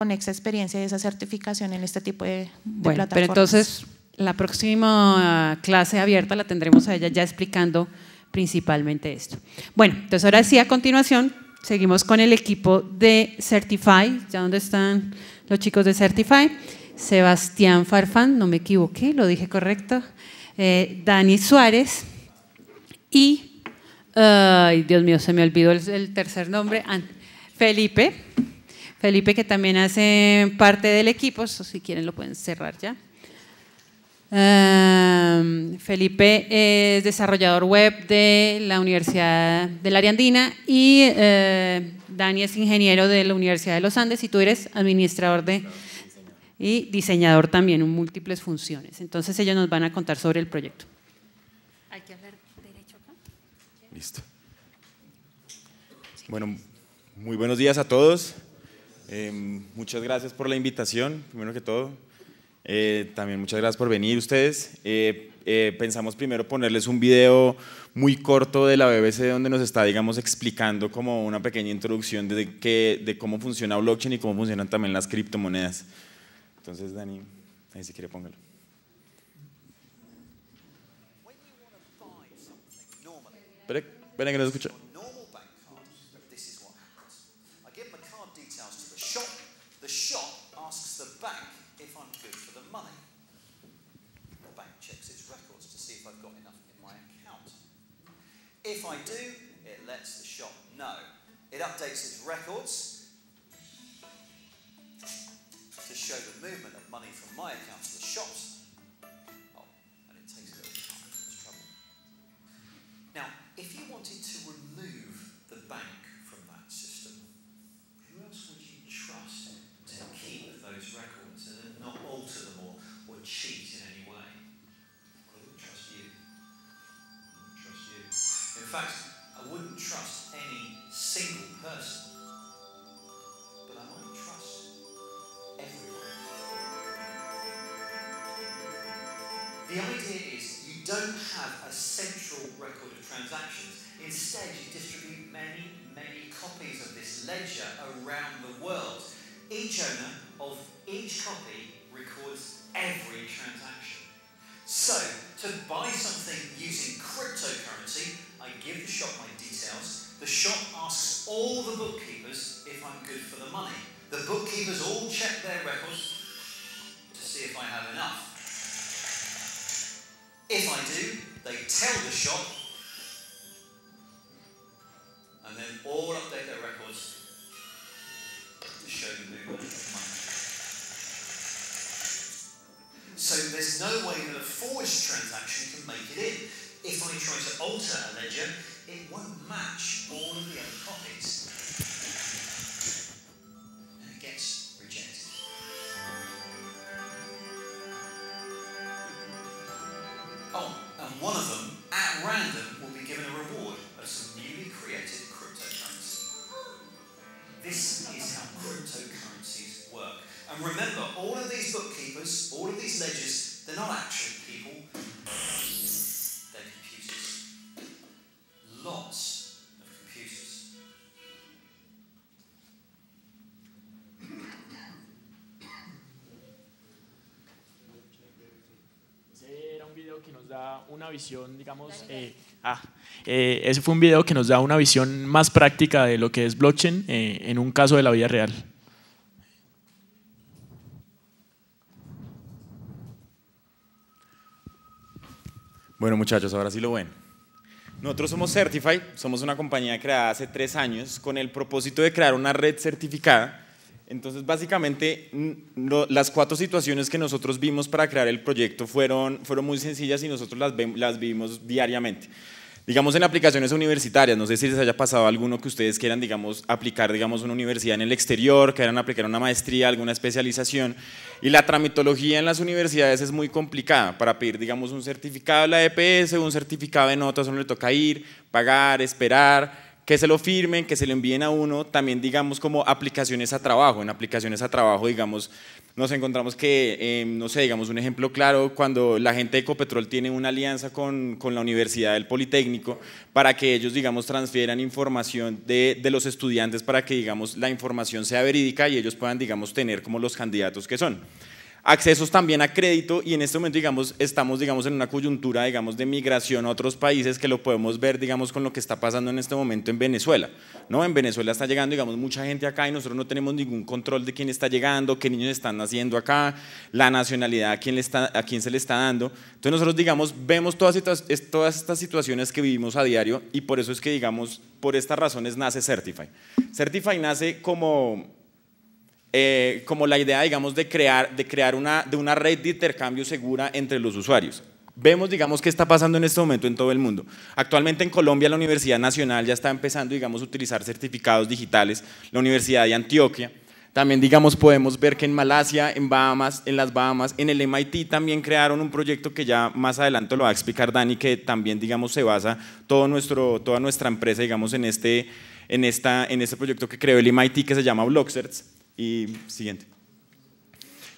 con esa experiencia y esa certificación en este tipo de, bueno, Pero entonces, la próxima clase abierta la tendremos a ella ya explicando principalmente esto. Bueno, entonces ahora sí, a continuación, seguimos con el equipo de Certify, ya donde están los chicos de Certify, Sebastián Farfán, no me equivoqué, lo dije correcto, eh, Dani Suárez y, ay Dios mío, se me olvidó el tercer nombre, Felipe, Felipe, que también hace parte del equipo, si quieren lo pueden cerrar ya. Em, Felipe es desarrollador web de la Universidad de la Ariandina. y eh, Dani es ingeniero de la Universidad de los Andes y tú eres administrador de y diseñador también en múltiples funciones. Entonces ellos nos van a contar sobre el proyecto. Hay que hablar derecho acá. Listo. Bueno, muy buenos días a todos. Em, muchas gracias por la invitación, primero que todo. Eh, también muchas gracias por venir ustedes. Eh, eh, pensamos primero ponerles un video muy corto de la BBC donde nos está, digamos, explicando como una pequeña introducción de, que, de cómo funciona blockchain y cómo funcionan también las criptomonedas. Entonces, Dani, ahí si quiere póngalo. Espera, que no escucha. the bank if I'm good for the money. The bank checks its records to see if I've got enough in my account. If I do, it lets the shop know. It updates its records to show the movement of money from my account to the shop's fact, I wouldn't trust if I do, they tell the shop, and then all update their records to show the of So there's no way that a forged transaction can make it in. If I try to alter a ledger, it won't match all of the other copies. una visión, digamos, eh, ah, eh, ese fue un video que nos da una visión más práctica de lo que es blockchain eh, en un caso de la vida real. Bueno muchachos, ahora sí lo ven. Nosotros somos Certify, somos una compañía creada hace tres años con el propósito de crear una red certificada entonces, básicamente, las cuatro situaciones que nosotros vimos para crear el proyecto fueron, muy sencillas y nosotros las, vimos diariamente digamos en aplicaciones universitarias, no sé si les haya pasado alguno que ustedes quieran, digamos, aplicar, digamos, una universidad en el exterior, que quieran aplicar una maestría, alguna especialización, y la tramitología en las universidades es muy complicada para pedir, digamos, un certificado de la EPS, un certificado de notas, uno le toca ir, pagar, esperar, que se lo firmen, que se lo envíen a uno, también digamos como aplicaciones a trabajo. En aplicaciones a trabajo, digamos, nos encontramos que, em, no sé, digamos un ejemplo claro, cuando la gente de Ecopetrol tiene una alianza con, la Universidad del Politécnico para que ellos, digamos, transfieran información de, de, los estudiantes para que, digamos, la información sea verídica y ellos puedan, digamos, tener como los candidatos que son accesos también a crédito y en este momento, digamos, estamos, digamos, en una coyuntura, digamos, de migración a otros países que lo podemos ver, digamos, con lo que está pasando en este momento en Venezuela, ¿no? En Venezuela está llegando, digamos, mucha gente acá y nosotros no tenemos ningún control de quién está llegando, qué niños están naciendo acá, la nacionalidad, a quién, le está, a quién se le está dando. Entonces nosotros, digamos, vemos todas estas, todas estas situaciones que vivimos a diario y por eso es que, digamos, por estas razones nace Certify. Certify nace como eh, como la idea, digamos, de crear, de crear una, de una red de intercambio segura entre los usuarios. Vemos, digamos, qué está pasando en este momento en todo el mundo. Actualmente en Colombia la Universidad Nacional ya está empezando, digamos, a utilizar certificados digitales, la Universidad de Antioquia. También, digamos, podemos ver que en Malasia, en Bahamas, en las Bahamas, en el MIT también crearon un proyecto que ya más adelante lo va a explicar Dani, que también, digamos, se basa todo nuestro, toda nuestra empresa, digamos, en este, en, esta, en este proyecto que creó el MIT que se llama Blockcerts y siguiente.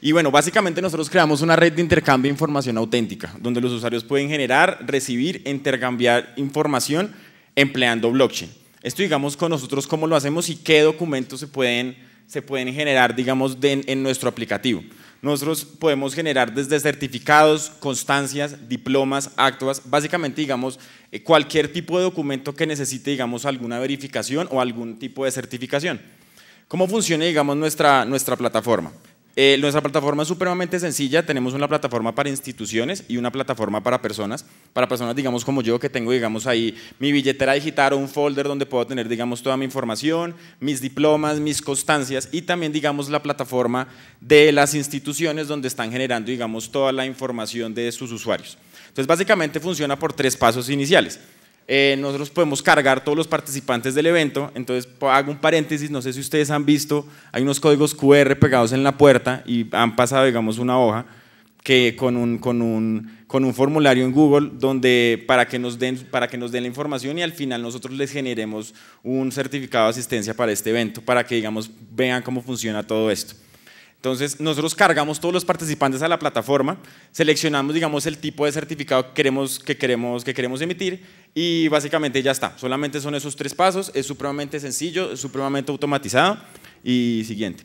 Y bueno, básicamente nosotros creamos una red de intercambio de información auténtica, donde los usuarios pueden generar, recibir, intercambiar información empleando blockchain. Esto digamos con nosotros cómo lo hacemos y qué documentos se pueden, se pueden generar, digamos, en nuestro aplicativo. Nosotros podemos generar desde certificados, constancias, diplomas, actas, básicamente, digamos, eh, cualquier tipo de documento que necesite, digamos, alguna verificación o algún tipo de certificación. ¿Cómo funciona, digamos, nuestra, nuestra plataforma? Eh, nuestra plataforma es supremamente sencilla. Tenemos una plataforma para instituciones y una plataforma para personas. Para personas, digamos, como yo, que tengo, digamos, ahí mi billetera digital o un folder donde puedo tener, digamos, toda mi información, mis diplomas, mis constancias y también, digamos, la plataforma de las instituciones donde están generando, digamos, toda la información de sus usuarios. Entonces, básicamente funciona por tres pasos iniciales. Eh, nosotros podemos cargar todos los participantes del evento. Entonces, hago un paréntesis, no sé si ustedes han visto, hay unos códigos QR pegados en la puerta y han pasado, digamos, una hoja que con un, con un, con un formulario en Google donde para que, nos den, para que nos den la información y al final nosotros les generemos un certificado de asistencia para este evento, para que, digamos, vean cómo funciona todo esto. Entonces, nosotros cargamos todos los participantes a la plataforma, seleccionamos, digamos, el tipo de certificado que queremos, que queremos, que queremos emitir y básicamente ya está. Solamente son esos tres pasos, es supremamente sencillo, es supremamente automatizado y siguiente.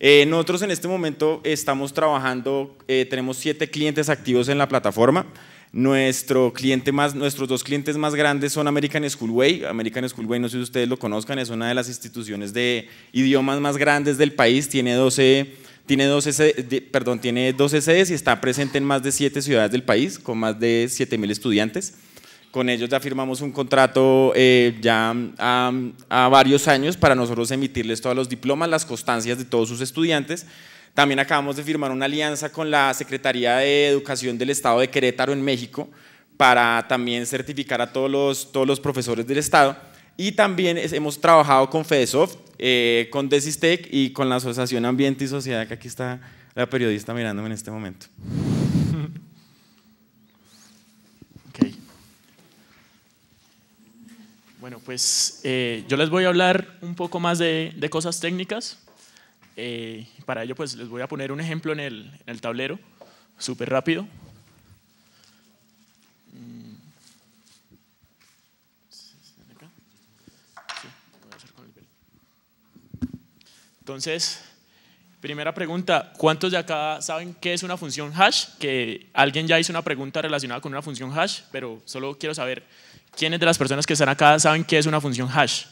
Eh, nosotros en este momento estamos trabajando, eh, tenemos siete clientes activos en la plataforma. Nuestro cliente más, nuestros dos clientes más grandes son American Schoolway. American Schoolway, no sé si ustedes lo conozcan, es una de las instituciones de idiomas más grandes del país, tiene 12 tiene dos, perdón, tiene 12 sedes y está presente en más de 7 ciudades del país, con más de mil estudiantes. Con ellos ya firmamos un contrato eh, ya a, varios años para nosotros emitirles todos los diplomas, las constancias de todos sus estudiantes. También acabamos de firmar una alianza con la Secretaría de Educación del Estado de Querétaro en México para también certificar a todos los, todos los profesores del Estado. Y también hemos trabajado con FedeSoft, eh, con Desistec y con la Asociación Ambiente y Sociedad, que aquí está la periodista mirándome en este momento. okay. Bueno, pues eh, yo les voy a hablar un poco más de, cosas técnicas. Eh, para ello, pues les voy a poner un ejemplo en el, en el tablero, súper rápido. Entonces, primera pregunta, ¿cuántos de acá saben qué es una función hash? Que alguien ya hizo una pregunta relacionada con una función hash, pero solo quiero saber, ¿quiénes de las personas que están acá saben qué es una función hash?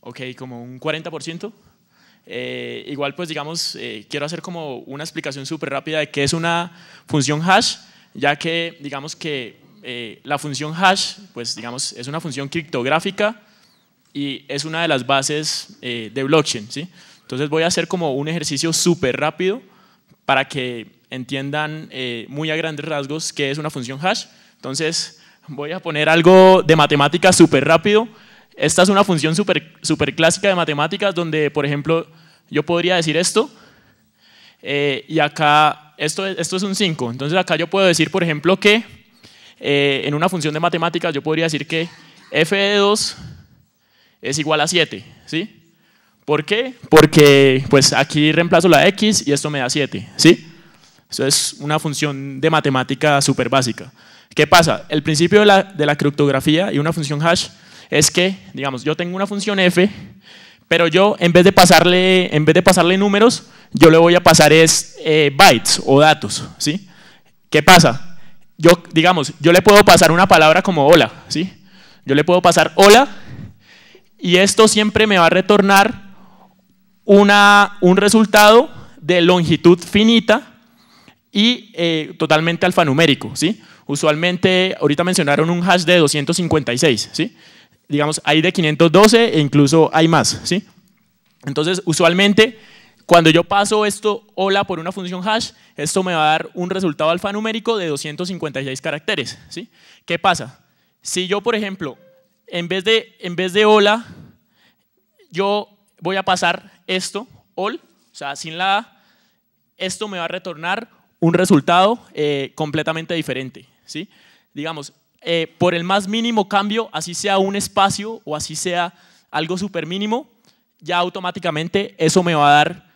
Ok, como un 40%. Eh, igual, pues digamos, eh, quiero hacer como una explicación súper rápida de qué es una función hash, ya que digamos que eh, la función hash, pues digamos, es una función criptográfica y es una de las bases eh, de blockchain. ¿sí? Entonces voy a hacer como un ejercicio súper rápido para que entiendan eh, muy a grandes rasgos qué es una función hash. Entonces voy a poner algo de matemática súper rápido. Esta es una función súper super clásica de matemáticas donde, por ejemplo, yo podría decir esto eh, y acá, esto, esto es un 5. Entonces acá yo puedo decir, por ejemplo, que en una función de matemáticas yo podría decir que f de 2 es igual a 7, ¿sí? ¿Por qué? Porque pues aquí reemplazo la x y esto me da 7, ¿sí? Eso es una función de matemática súper básica. ¿Qué pasa? El principio de la, criptografía y una función hash es que, digamos, yo tengo una función f, pero yo en vez de pasarle, en vez de pasarle números, yo le voy a pasar es eh, bytes o datos, ¿sí? ¿Qué pasa? Yo, digamos, yo le puedo pasar una palabra como hola, ¿sí? Yo le puedo pasar hola y esto siempre me va a retornar una, un resultado de longitud finita y eh, totalmente alfanumérico. ¿sí? Usualmente, ahorita mencionaron un hash de 256, ¿sí? digamos, hay de 512 e incluso hay más. ¿sí? Entonces, usualmente, cuando yo paso esto hola por una función hash, esto me va a dar un resultado alfanumérico de 256 caracteres. ¿sí? ¿Qué pasa? Si yo, por ejemplo, en vez de, en vez de hola, yo voy a pasar esto, all, o sea, sin la A, esto me va a retornar un resultado eh, completamente diferente, ¿sí? Digamos, eh, por el más mínimo cambio, así sea un espacio o así sea algo súper mínimo, ya automáticamente eso me va a dar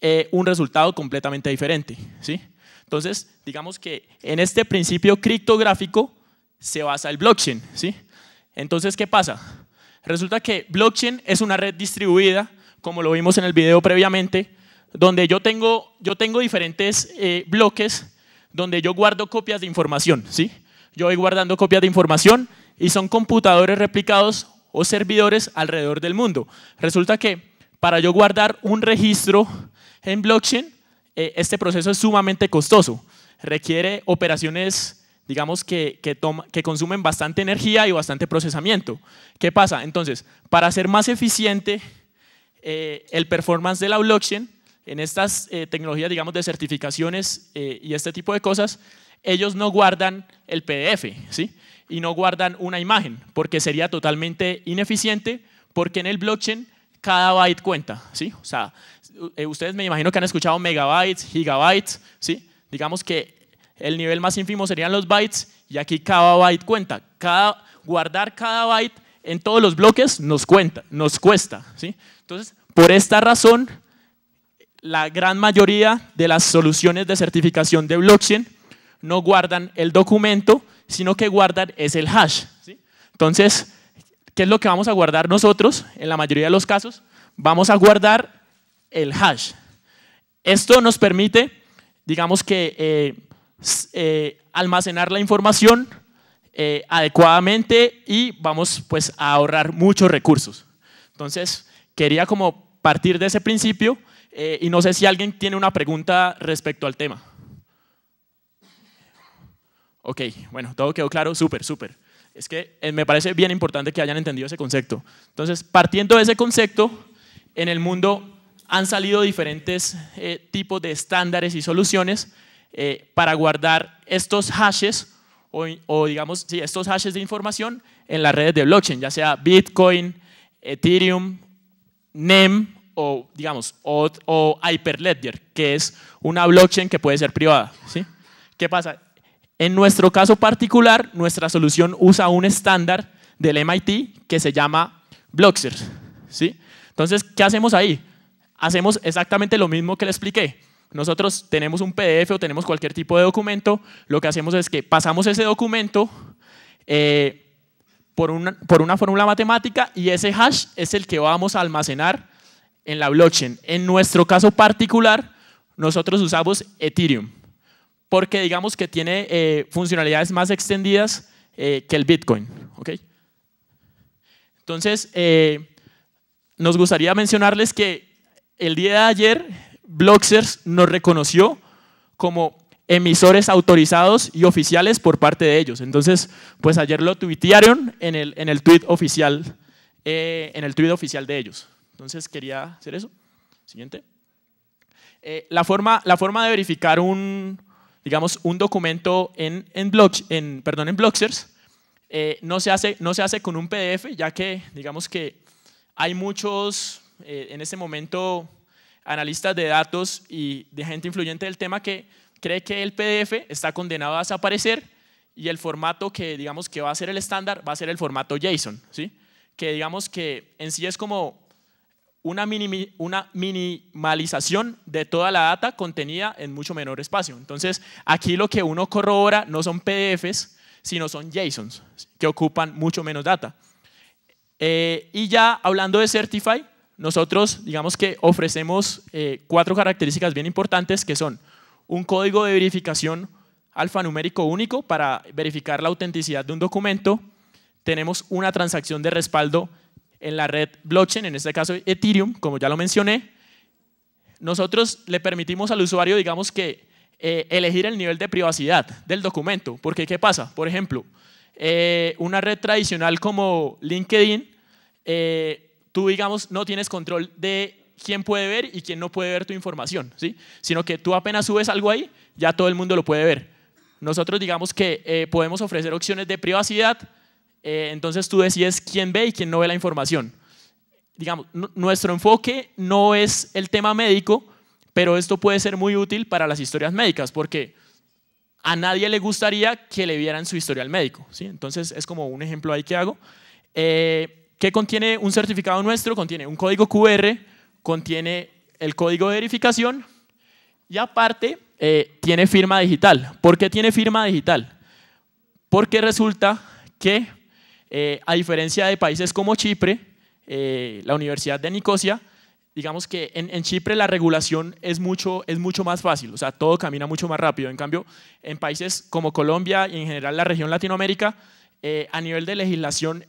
eh, un resultado completamente diferente, ¿sí? Entonces, digamos que en este principio criptográfico se basa el blockchain, ¿sí? Entonces, ¿qué pasa? Resulta que blockchain es una red distribuida, como lo vimos en el video previamente, donde yo tengo, yo tengo diferentes eh, bloques donde yo guardo copias de información. ¿sí? Yo voy guardando copias de información y son computadores replicados o servidores alrededor del mundo. Resulta que para yo guardar un registro en blockchain, eh, este proceso es sumamente costoso. Requiere operaciones digamos que, toma, que consumen bastante energía y bastante procesamiento. ¿Qué pasa? Entonces, para ser más eficiente eh, el performance de la blockchain, en estas eh, tecnologías, digamos, de certificaciones eh, y este tipo de cosas, ellos no guardan el PDF, ¿sí? Y no guardan una imagen, porque sería totalmente ineficiente, porque en el blockchain cada byte cuenta, ¿sí? O sea, ustedes me imagino que han escuchado megabytes, gigabytes, ¿sí? Digamos que el nivel más ínfimo serían los bytes y aquí cada byte cuenta. Cada, guardar cada byte en todos los bloques nos, cuenta, nos cuesta. ¿sí? Entonces, por esta razón, la gran mayoría de las soluciones de certificación de blockchain no guardan el documento, sino que guardan es el hash. Entonces, ¿qué es lo que vamos a guardar nosotros? En la mayoría de los casos, vamos a guardar el hash. Esto nos permite, digamos que, eh, eh, almacenar la información eh, adecuadamente y vamos pues a ahorrar muchos recursos. Entonces, quería como partir de ese principio eh, y no sé si alguien tiene una pregunta respecto al tema. Ok, bueno, todo quedó claro, súper, súper. Es que me parece bien importante que hayan entendido ese concepto. Entonces, partiendo de ese concepto, en el mundo han salido diferentes tipos de estándares y soluciones eh, para guardar estos hashes o, digamos, sí, estos hashes de información en las redes de blockchain, ya sea Bitcoin, Ethereum, NEM o digamos, o, Hyperledger, que es una blockchain que puede ser privada. ¿sí? ¿Qué pasa? En nuestro caso particular, nuestra solución usa un estándar del MIT que se llama Bloxer. ¿sí? Entonces, ¿qué hacemos ahí? Hacemos exactamente lo mismo que le expliqué. Nosotros tenemos un PDF o tenemos cualquier tipo de documento, lo que hacemos es que pasamos ese documento eh, por, una, por una fórmula matemática y ese hash es el que vamos a almacenar en la blockchain. En nuestro caso particular, nosotros usamos Ethereum, porque digamos que tiene eh, funcionalidades más extendidas eh, que el Bitcoin. Entonces, nos gustaría mencionarles que el día de ayer Bloxers nos reconoció como emisores autorizados y oficiales por parte de ellos. Entonces, pues ayer lo tuitearon en el, en el tweet oficial, eh, en el tweet oficial de ellos. Entonces quería hacer eso. Siguiente. Eh, la, forma, la forma de verificar un, digamos, un documento en, en, en, perdón, en eh, no, se hace, no se hace con un PDF, ya que digamos que hay muchos, en este momento, analistas de datos y de gente influyente del tema que cree que el PDF está condenado a desaparecer y el formato que digamos que va a ser el estándar va a ser el formato JSON, ¿sí? que digamos que en sí es como una, una minimalización de toda la data contenida en mucho menor espacio. Entonces, aquí lo que uno corrobora no son PDFs, sino son JSONs, que ocupan mucho menos data. Eh, y ya hablando de Certify, nosotros, digamos que ofrecemos eh, cuatro características bien importantes que son un código de verificación alfanumérico único para verificar la autenticidad de un documento, tenemos una transacción de respaldo en la red blockchain, en este caso Ethereum, como ya lo mencioné. Nosotros le permitimos al usuario, digamos que, eh, elegir el nivel de privacidad del documento, porque ¿qué pasa? Por ejemplo, eh, una red tradicional como LinkedIn, eh, tú, digamos, no tienes control de quién puede ver y quién no puede ver tu información, ¿sí? Sino que tú apenas subes algo ahí, ya todo el mundo lo puede ver. Nosotros digamos que eh, podemos ofrecer opciones de privacidad, eh, entonces tú decides quién ve y quién no ve la información. Digamos, nuestro enfoque no es el tema médico, pero esto puede ser muy útil para las historias médicas, porque a nadie le gustaría que le vieran su historial médico, ¿sí? Entonces es como un ejemplo ahí que hago. Eh, ¿Qué contiene un certificado nuestro? Contiene un código QR, contiene el código de verificación y aparte eh, tiene firma digital. ¿Por qué tiene firma digital? Porque resulta que, eh, a diferencia de países como Chipre, eh, la Universidad de Nicosia, digamos que en, Chipre la regulación es mucho, es mucho más fácil, o sea, todo camina mucho más rápido. En cambio, en países como Colombia y en general la región Latinoamérica, a nivel de legislación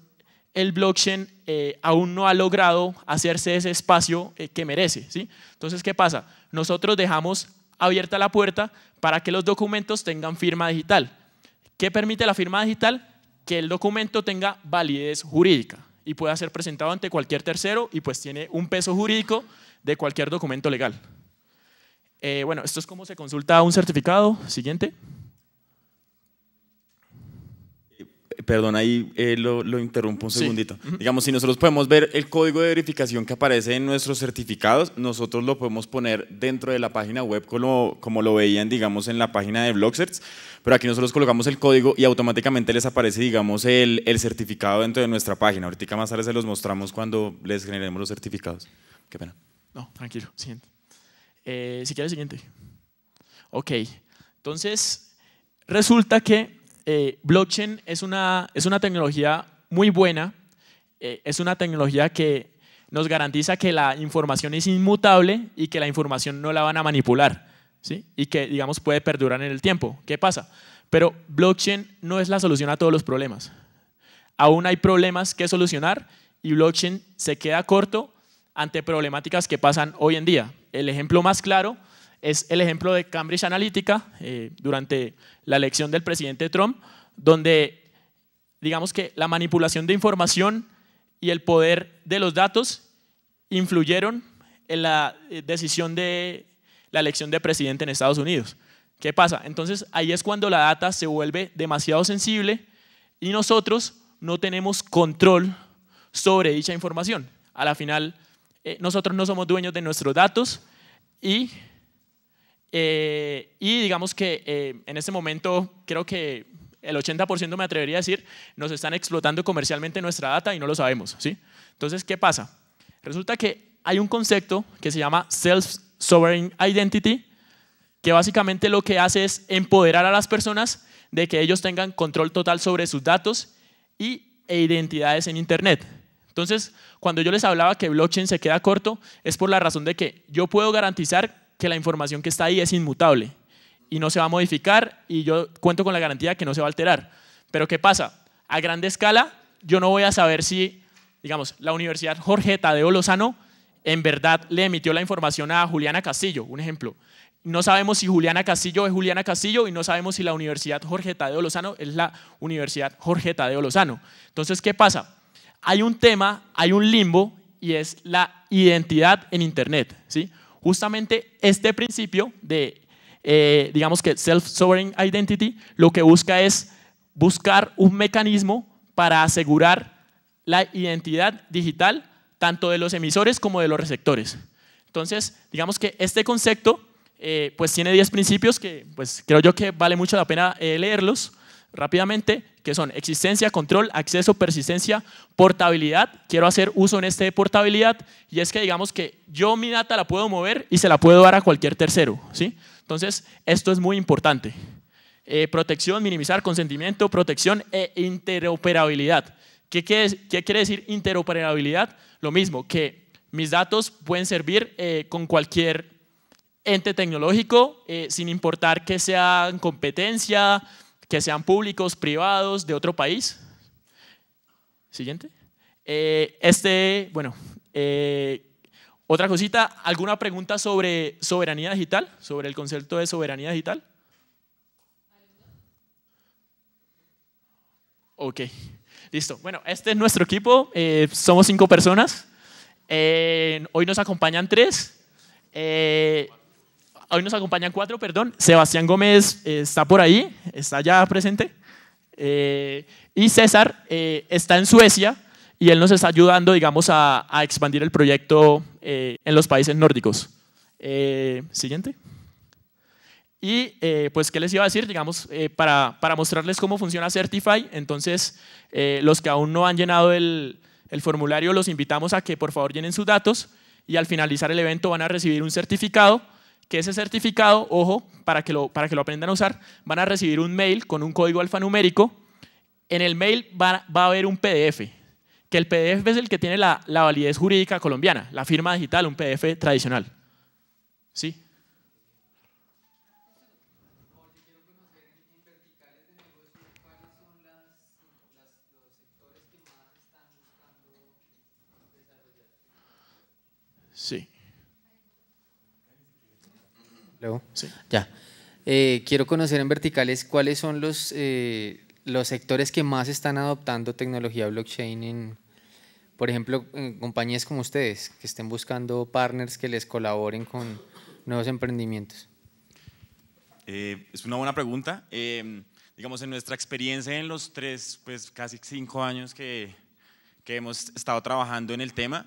el blockchain eh, aún no ha logrado hacerse ese espacio eh, que merece. ¿sí? Entonces, ¿qué pasa? Nosotros dejamos abierta la puerta para que los documentos tengan firma digital. ¿Qué permite la firma digital? Que el documento tenga validez jurídica y pueda ser presentado ante cualquier tercero y pues tiene un peso jurídico de cualquier documento legal. Eh, bueno, esto es cómo se consulta un certificado. Siguiente. perdón, ahí eh, lo, interrumpo un segundito. Digamos, si nosotros podemos ver el código de verificación que aparece en nuestros certificados, nosotros lo podemos poner dentro de la página web como, como lo veían, digamos, en la página de Blogcerts. pero aquí nosotros colocamos el código y automáticamente les aparece, digamos, el, certificado dentro de nuestra página. Ahorita más tarde se los mostramos cuando les generemos los certificados. Qué pena. No, tranquilo, siguiente. Eh, si quieres, siguiente. Ok, entonces resulta que eh, blockchain es una, es una tecnología muy buena, eh, es una tecnología que nos garantiza que la información es inmutable y que la información no la van a manipular, ¿sí? Y que, digamos, puede perdurar en el tiempo. ¿Qué pasa? Pero blockchain no es la solución a todos los problemas. Aún hay problemas que solucionar y blockchain se queda corto ante problemáticas que pasan hoy en día. El ejemplo más claro es el ejemplo de Cambridge Analytica eh, durante la elección del presidente Trump, donde digamos que la manipulación de información y el poder de los datos influyeron en la eh, decisión de la elección de presidente en Estados Unidos. ¿Qué pasa? Entonces ahí es cuando la data se vuelve demasiado sensible y nosotros no tenemos control sobre dicha información. A la final, eh, nosotros no somos dueños de nuestros datos y eh, y digamos que eh, en este momento creo que el 80% me atrevería a decir, nos están explotando comercialmente nuestra data y no lo sabemos. ¿sí? Entonces, ¿qué pasa? Resulta que hay un concepto que se llama Self-Sovereign Identity, que básicamente lo que hace es empoderar a las personas de que ellos tengan control total sobre sus datos y, e identidades en Internet. Entonces, cuando yo les hablaba que blockchain se queda corto, es por la razón de que yo puedo garantizar que la información que está ahí es inmutable y no se va a modificar y yo cuento con la garantía que no se va a alterar. Pero ¿qué pasa? A grande escala, yo no voy a saber si, digamos, la Universidad Jorge Tadeo Lozano en verdad le emitió la información a Juliana Castillo, un ejemplo. No sabemos si Juliana Castillo es Juliana Castillo y no sabemos si la Universidad Jorge Tadeo Lozano es la Universidad Jorge Tadeo Lozano. Entonces, ¿qué pasa? Hay un tema, hay un limbo y es la identidad en Internet, ¿sí? Justamente este principio de, eh, digamos que self-sovereign identity, lo que busca es buscar un mecanismo para asegurar la identidad digital tanto de los emisores como de los receptores. Entonces, digamos que este concepto eh, pues tiene 10 principios que pues creo yo que vale mucho la pena eh, leerlos rápidamente, que son existencia, control, acceso, persistencia, portabilidad. Quiero hacer uso en este de portabilidad y es que digamos que yo mi data la puedo mover y se la puedo dar a cualquier tercero. ¿sí? Entonces, esto es muy importante. Eh, protección, minimizar, consentimiento, protección e interoperabilidad. ¿Qué, qué, quiere decir interoperabilidad? Lo mismo, que mis datos pueden servir eh, con cualquier ente tecnológico, eh, sin importar que sean competencia, que sean públicos, privados, de otro país. Siguiente. Eh, este, bueno, eh, otra cosita, ¿alguna pregunta sobre soberanía digital? Sobre el concepto de soberanía digital. Ok, listo. Bueno, este es nuestro equipo. Eh, somos cinco personas. hoy nos acompañan tres. Hoy nos acompañan cuatro, perdón. Sebastián Gómez eh, está por ahí, está ya presente. Eh, y César eh, está en Suecia y él nos está ayudando, digamos, a, expandir el proyecto en los países nórdicos. Siguiente. Y pues, ¿qué les iba a decir? Digamos, para, para, mostrarles cómo funciona Certify, entonces los que aún no han llenado el, el, formulario, los invitamos a que por favor llenen sus datos y al finalizar el evento van a recibir un certificado que ese certificado, ojo, para que, lo, para que lo aprendan a usar, van a recibir un mail con un código alfanumérico. En el mail va, a haber un PDF, que el PDF es el que tiene la, la validez jurídica colombiana, la firma digital, un PDF tradicional. ¿Sí? Luego. Ya. Eh, quiero conocer en verticales cuáles son los, eh, los sectores que más están adoptando tecnología blockchain en, por ejemplo, en compañías como ustedes, que estén buscando partners que les colaboren con nuevos emprendimientos. Eh, es una buena pregunta. digamos, en nuestra experiencia en los tres, pues casi cinco años que, que hemos estado trabajando en el tema,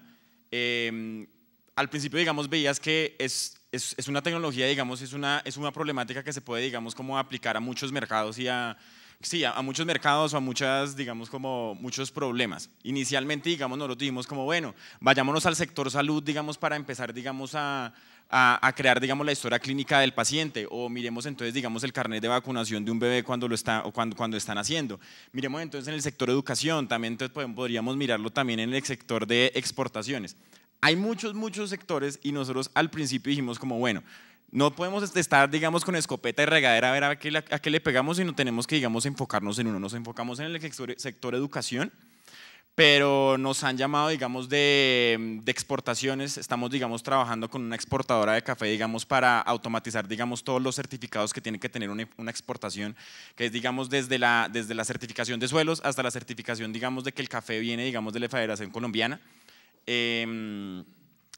al principio, digamos, veías que es es, una tecnología, digamos, es una, es una problemática que se puede, digamos, como aplicar a muchos mercados y a, sí, a, muchos mercados o a muchas, digamos, como muchos problemas. Inicialmente, digamos, lo dijimos como, bueno, vayámonos al sector salud, digamos, para empezar, digamos, a, crear, digamos, la historia clínica del paciente o miremos entonces, digamos, el carnet de vacunación de un bebé cuando lo está, o cuando, cuando están haciendo. Miremos entonces en el sector educación, también podríamos mirarlo también en el sector de exportaciones hay muchos, muchos sectores y nosotros al principio dijimos como, bueno, no podemos estar, digamos, con escopeta y regadera a ver a qué, le, a qué le pegamos, sino tenemos que, digamos, enfocarnos en uno. Nos enfocamos en el sector, educación, pero nos han llamado, digamos, de, exportaciones. Estamos, digamos, trabajando con una exportadora de café, digamos, para automatizar, digamos, todos los certificados que tiene que tener una, exportación, que es, digamos, desde la, desde la certificación de suelos hasta la certificación, digamos, de que el café viene, digamos, de la Federación Colombiana. Em,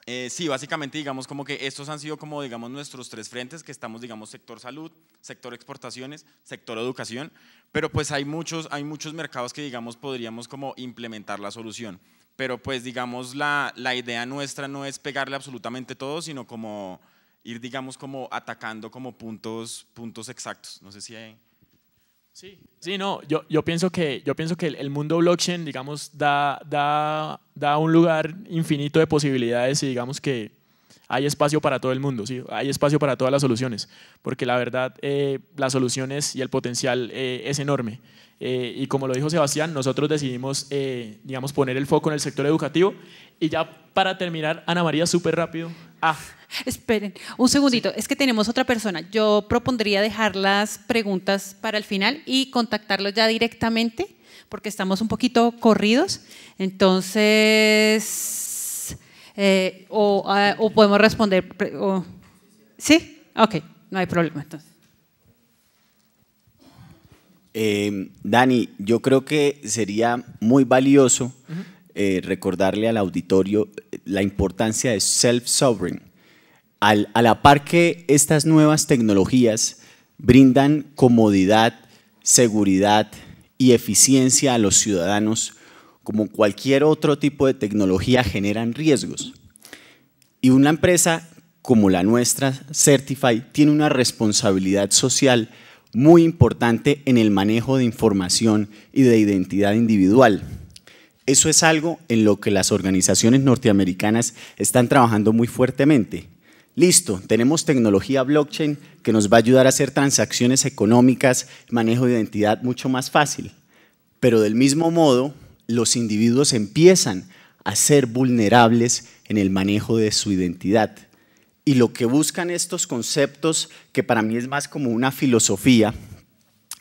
eh, sí, básicamente digamos como que estos han sido como digamos nuestros tres frentes que estamos digamos sector salud, sector exportaciones, sector educación, pero pues hay muchos, hay muchos mercados que digamos podríamos como implementar la solución, pero pues digamos la, idea nuestra no es pegarle absolutamente todo, sino como ir digamos como atacando como puntos, puntos exactos, no sé si hay... Sí, sí, no, yo, yo pienso que, yo pienso que el mundo blockchain, digamos, da, da, da un lugar infinito de posibilidades y digamos que hay espacio para todo el mundo, ¿sí? hay espacio para todas las soluciones, porque la verdad eh, las soluciones y el potencial eh, es enorme. Eh, y como lo dijo Sebastián, nosotros decidimos, digamos, poner el foco en el sector educativo. Y ya para terminar, Ana María, súper rápido. Ah. Esperen, un segundito, es que tenemos otra persona. Yo propondría dejar las preguntas para el final y contactarlos ya directamente, porque estamos un poquito corridos. Entonces... Eh, ah, o, podemos responder. ¿Sí? Ok, no hay problema em, Dani, yo creo que sería muy valioso eh, recordarle al auditorio eh, la importancia de self-sovereign. a la par que estas nuevas tecnologías brindan comodidad, seguridad y eficiencia a los ciudadanos, como cualquier otro tipo de tecnología, generan riesgos. Y una empresa como la nuestra, Certify, tiene una responsabilidad social muy importante en el manejo de información y de identidad individual. Eso es algo en lo que las organizaciones norteamericanas están trabajando muy fuertemente. Listo, tenemos tecnología blockchain que nos va a ayudar a hacer transacciones económicas, manejo de identidad mucho más fácil. Pero del mismo modo, los individuos empiezan a ser vulnerables en el manejo de su identidad. Y lo que buscan estos conceptos, que para mí es más como una filosofía,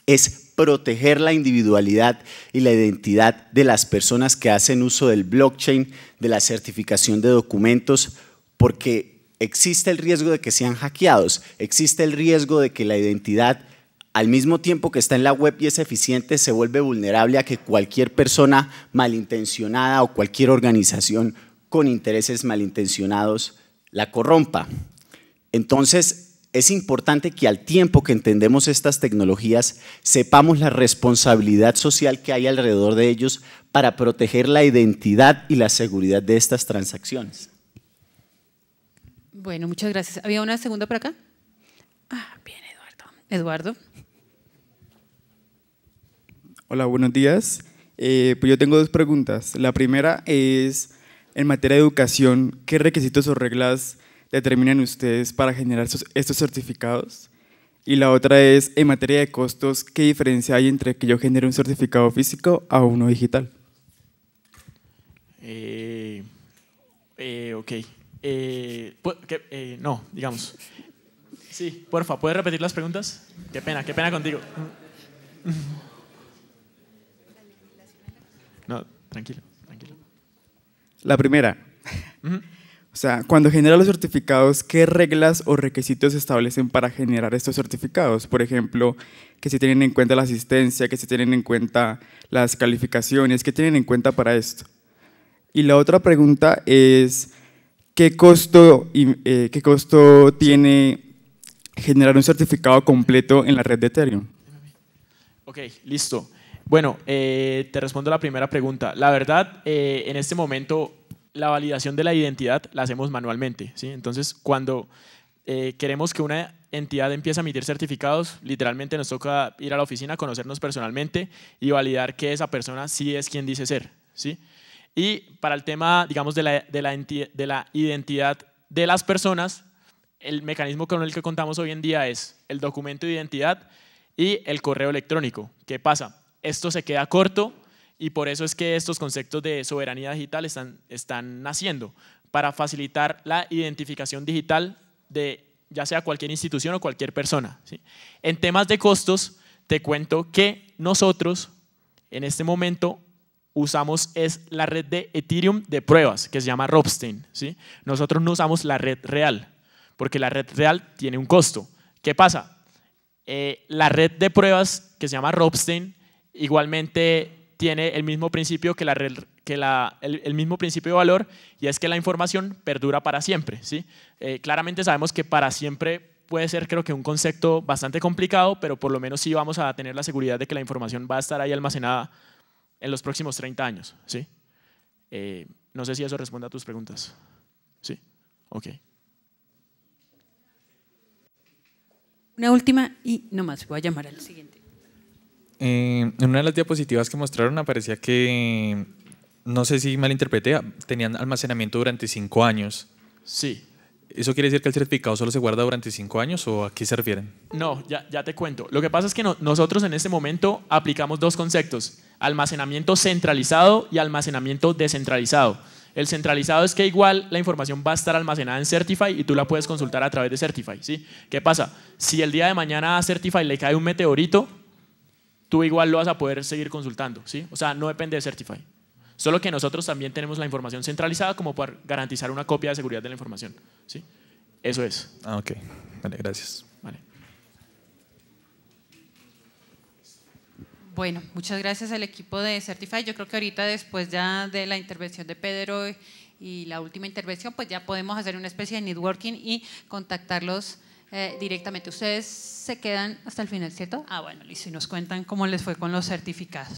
es proteger la individualidad y la identidad de las personas que hacen uso del blockchain, de la certificación de documentos, porque existe el riesgo de que sean hackeados, existe el riesgo de que la identidad al mismo tiempo que está en la web y es eficiente, se vuelve vulnerable a que cualquier persona malintencionada o cualquier organización con intereses malintencionados la corrompa. Entonces, es importante que al tiempo que entendemos estas tecnologías, sepamos la responsabilidad social que hay alrededor de ellos para proteger la identidad y la seguridad de estas transacciones. Bueno, muchas gracias. ¿Había una segunda para acá? Ah, viene Eduardo. Hola, buenos días. Eh, pues yo tengo dos preguntas. La primera es, en materia de educación, ¿qué requisitos o reglas determinan ustedes para generar estos, certificados? Y la otra es, en materia de costos, ¿qué diferencia hay entre que yo genere un certificado físico a uno digital? Eh, eh, ok. no, digamos. Sí, porfa, ¿puedes repetir las preguntas? Qué pena, qué pena contigo. No, tranquilo, tranquilo. La primera. O sea, cuando genera los certificados, ¿qué reglas o requisitos se establecen para generar estos certificados? Por ejemplo, que se tienen en cuenta la asistencia, que se tienen en cuenta las calificaciones, ¿qué tienen en cuenta para esto? Y la otra pregunta es, ¿qué costo, y eh, qué costo tiene generar un certificado completo en la red de Ethereum. Ok, listo. Bueno, eh, te respondo la primera pregunta. La verdad, eh, en este momento la validación de la identidad la hacemos manualmente. ¿sí? Entonces, cuando eh, queremos que una entidad empiece a emitir certificados, literalmente nos toca ir a la oficina, conocernos personalmente y validar que esa persona sí es quien dice ser. ¿sí? Y para el tema, digamos, de la, de la identidad de las personas, el mecanismo con el que contamos hoy en día es el documento de identidad y el correo electrónico. ¿Qué pasa? Esto se queda corto y por eso es que estos conceptos de soberanía digital están, naciendo, para facilitar la identificación digital de ya sea cualquier institución o cualquier persona. En temas de costos, te cuento que nosotros en este momento usamos es la red de Ethereum de pruebas, que se llama Robstein. Nosotros no usamos la red real porque la red real tiene un costo. ¿Qué pasa? Eh, la red de pruebas que se llama Robstein igualmente tiene el mismo principio que la que la, el, mismo principio de valor y es que la información perdura para siempre. ¿sí? Eh, claramente sabemos que para siempre puede ser creo que un concepto bastante complicado, pero por lo menos sí vamos a tener la seguridad de que la información va a estar ahí almacenada en los próximos 30 años. ¿sí? Eh, no sé si eso responde a tus preguntas. Sí, ok. Una última y no más, voy a llamar al siguiente. Eh, en una de las diapositivas que mostraron aparecía que, no sé si malinterpreté, tenían almacenamiento durante cinco años. Sí. ¿Eso quiere decir que el certificado solo se guarda durante cinco años o a qué se refieren? No, ya, te cuento. Lo que pasa es que nosotros en este momento aplicamos dos conceptos, almacenamiento centralizado y almacenamiento descentralizado. El centralizado es que igual la información va a estar almacenada en Certify y tú la puedes consultar a través de Certify. ¿sí? ¿Qué pasa? Si el día de mañana a Certify le cae un meteorito, tú igual lo vas a poder seguir consultando. ¿sí? O sea, no depende de Certify. Solo que nosotros también tenemos la información centralizada como para garantizar una copia de seguridad de la información. ¿sí? Eso es. Ah, ok. Vale, gracias. Bueno, muchas gracias al equipo de Certify. Yo creo que ahorita después ya de la intervención de Pedro y la última intervención, pues ya podemos hacer una especie de networking y contactarlos eh, directamente. Ustedes se quedan hasta el final, ¿cierto? Ah, bueno, listo. Y nos cuentan cómo les fue con los certificados.